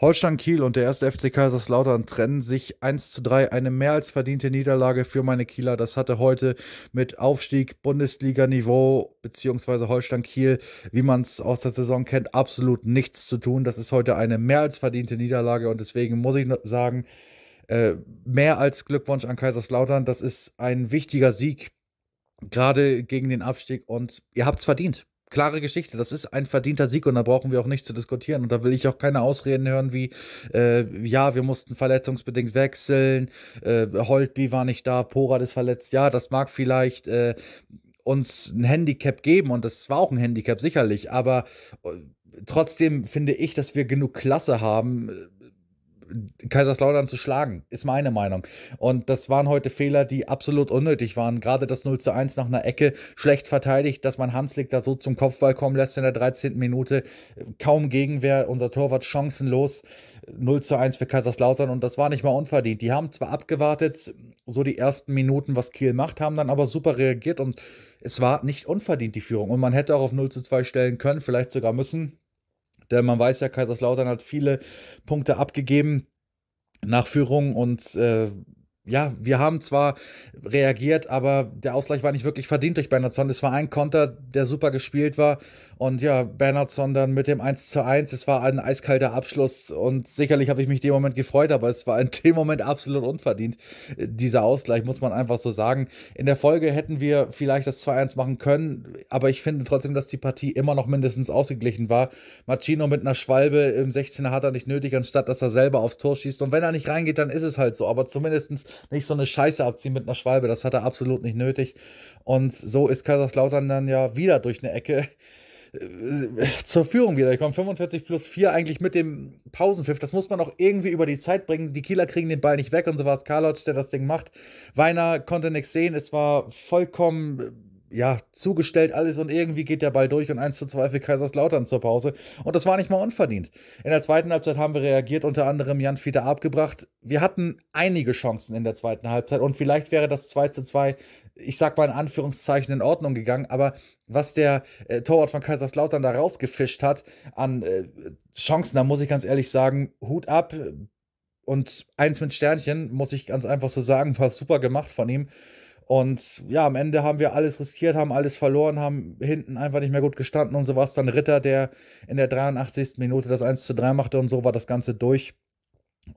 Holstein Kiel und der 1. FC Kaiserslautern trennen sich 1 zu 3. Eine mehr als verdiente Niederlage für meine Kieler. Das hatte heute mit Aufstieg Bundesliga-Niveau bzw. Holstein Kiel, wie man es aus der Saison kennt, absolut nichts zu tun. Das ist heute eine mehr als verdiente Niederlage und deswegen muss ich sagen, äh, mehr als Glückwunsch an Kaiserslautern. Das ist ein wichtiger Sieg, gerade gegen den Abstieg und ihr habt es verdient klare Geschichte. Das ist ein verdienter Sieg und da brauchen wir auch nicht zu diskutieren. Und da will ich auch keine Ausreden hören wie, äh, ja, wir mussten verletzungsbedingt wechseln, äh, Holtby war nicht da, Porad ist verletzt. Ja, das mag vielleicht äh, uns ein Handicap geben und das war auch ein Handicap sicherlich, aber äh, trotzdem finde ich, dass wir genug Klasse haben äh, Kaiserslautern zu schlagen, ist meine Meinung. Und das waren heute Fehler, die absolut unnötig waren. Gerade das 0 zu 1 nach einer Ecke, schlecht verteidigt, dass man Hanslik da so zum Kopfball kommen lässt in der 13. Minute. Kaum Gegenwehr, unser Torwart chancenlos. 0 zu 1 für Kaiserslautern und das war nicht mal unverdient. Die haben zwar abgewartet, so die ersten Minuten, was Kiel macht, haben dann aber super reagiert und es war nicht unverdient, die Führung. Und man hätte auch auf 0 zu 2 stellen können, vielleicht sogar müssen. Denn man weiß ja, Kaiserslautern hat viele Punkte abgegeben nach Führung und äh, ja, wir haben zwar reagiert, aber der Ausgleich war nicht wirklich verdient durch Bernhardson. Es war ein Konter, der super gespielt war. Und ja, Bernhardson dann mit dem 1 zu 1. Es war ein eiskalter Abschluss. Und sicherlich habe ich mich dem Moment gefreut, aber es war in dem Moment absolut unverdient. Dieser Ausgleich, muss man einfach so sagen. In der Folge hätten wir vielleicht das 2-1 machen können. Aber ich finde trotzdem, dass die Partie immer noch mindestens ausgeglichen war. Machino mit einer Schwalbe im 16er hat er nicht nötig, anstatt dass er selber aufs Tor schießt. Und wenn er nicht reingeht, dann ist es halt so. Aber zumindestens nicht so eine Scheiße abziehen mit einer Schwalbe. Das hat er absolut nicht nötig. Und so ist Kaiserslautern dann ja wieder durch eine Ecke äh, zur Führung wieder. Ich komme 45 plus 4 eigentlich mit dem Pausenpfiff. Das muss man auch irgendwie über die Zeit bringen. Die Kieler kriegen den Ball nicht weg und so war es Karloc, der das Ding macht. Weiner konnte nichts sehen. Es war vollkommen ja, zugestellt alles und irgendwie geht der Ball durch und 1 zu 2 für Kaiserslautern zur Pause. Und das war nicht mal unverdient. In der zweiten Halbzeit haben wir reagiert, unter anderem Jan Fiete abgebracht. Wir hatten einige Chancen in der zweiten Halbzeit und vielleicht wäre das 2 zu 2, ich sag mal in Anführungszeichen, in Ordnung gegangen. Aber was der äh, Torwart von Kaiserslautern da rausgefischt hat an äh, Chancen, da muss ich ganz ehrlich sagen, Hut ab. Und eins mit Sternchen, muss ich ganz einfach so sagen, war super gemacht von ihm. Und ja, am Ende haben wir alles riskiert, haben alles verloren, haben hinten einfach nicht mehr gut gestanden und so war es dann Ritter, der in der 83. Minute das 1 zu 3 machte und so war das Ganze durch.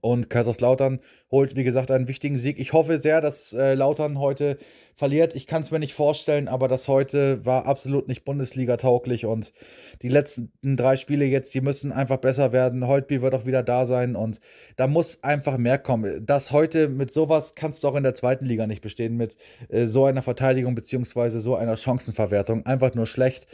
Und Kaiserslautern holt, wie gesagt, einen wichtigen Sieg. Ich hoffe sehr, dass äh, Lautern heute verliert. Ich kann es mir nicht vorstellen, aber das heute war absolut nicht Bundesliga-tauglich. Und die letzten drei Spiele jetzt, die müssen einfach besser werden. Holtby wird auch wieder da sein und da muss einfach mehr kommen. Das heute mit sowas kannst du auch in der zweiten Liga nicht bestehen, mit äh, so einer Verteidigung bzw. so einer Chancenverwertung. Einfach nur schlecht.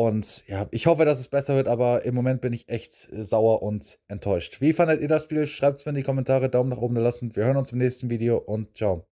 Und ja, ich hoffe, dass es besser wird, aber im Moment bin ich echt äh, sauer und enttäuscht. Wie fandet ihr das Spiel? Schreibt es mir in die Kommentare, Daumen nach oben lassen. Wir hören uns im nächsten Video und ciao.